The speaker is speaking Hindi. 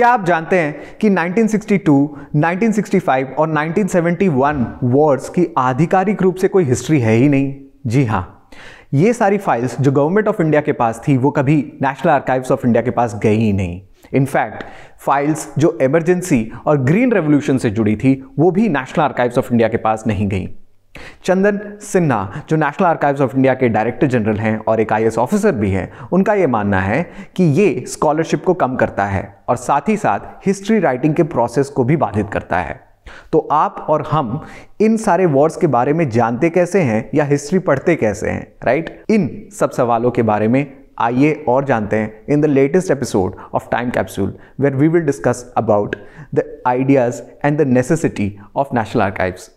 क्या आप जानते हैं कि 1962, 1965 और 1971 वॉर्स की आधिकारिक रूप से कोई हिस्ट्री है ही नहीं जी हाँ ये सारी फाइल्स जो गवर्नमेंट ऑफ इंडिया के पास थी वो कभी नेशनल आर्काइव्स ऑफ इंडिया के पास गई ही नहीं इनफैक्ट फाइल्स जो इमरजेंसी और ग्रीन रेवोल्यूशन से जुड़ी थी वो भी नेशनल आर्काइव्स ऑफ इंडिया के पास नहीं गई चंदन सिन्हा जो नेशनल आर्काइव्स ऑफ इंडिया के डायरेक्टर जनरल हैं और एक आई ऑफिसर भी हैं उनका ये मानना है कि ये स्कॉलरशिप को कम करता है और साथ ही साथ हिस्ट्री राइटिंग के प्रोसेस को भी बाधित करता है तो आप और हम इन सारे वर्ड्स के बारे में जानते कैसे हैं या हिस्ट्री पढ़ते कैसे हैं राइट इन सब सवालों के बारे में आइए और जानते हैं in the latest episode of time capsule where we will discuss about the ideas and the necessity of national archives